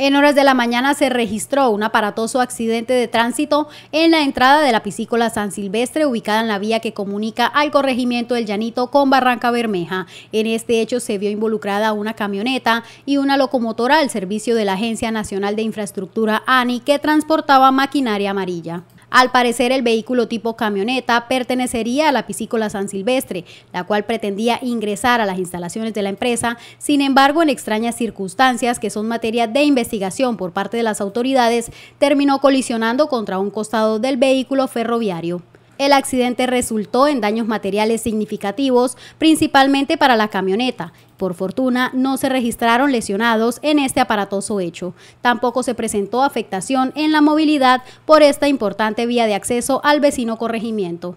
En horas de la mañana se registró un aparatoso accidente de tránsito en la entrada de la piscícola San Silvestre, ubicada en la vía que comunica al corregimiento del Llanito con Barranca Bermeja. En este hecho se vio involucrada una camioneta y una locomotora al servicio de la Agencia Nacional de Infraestructura ANI que transportaba maquinaria amarilla. Al parecer, el vehículo tipo camioneta pertenecería a la piscícola San Silvestre, la cual pretendía ingresar a las instalaciones de la empresa, sin embargo, en extrañas circunstancias que son materia de investigación por parte de las autoridades, terminó colisionando contra un costado del vehículo ferroviario. El accidente resultó en daños materiales significativos, principalmente para la camioneta. Por fortuna, no se registraron lesionados en este aparatoso hecho. Tampoco se presentó afectación en la movilidad por esta importante vía de acceso al vecino corregimiento.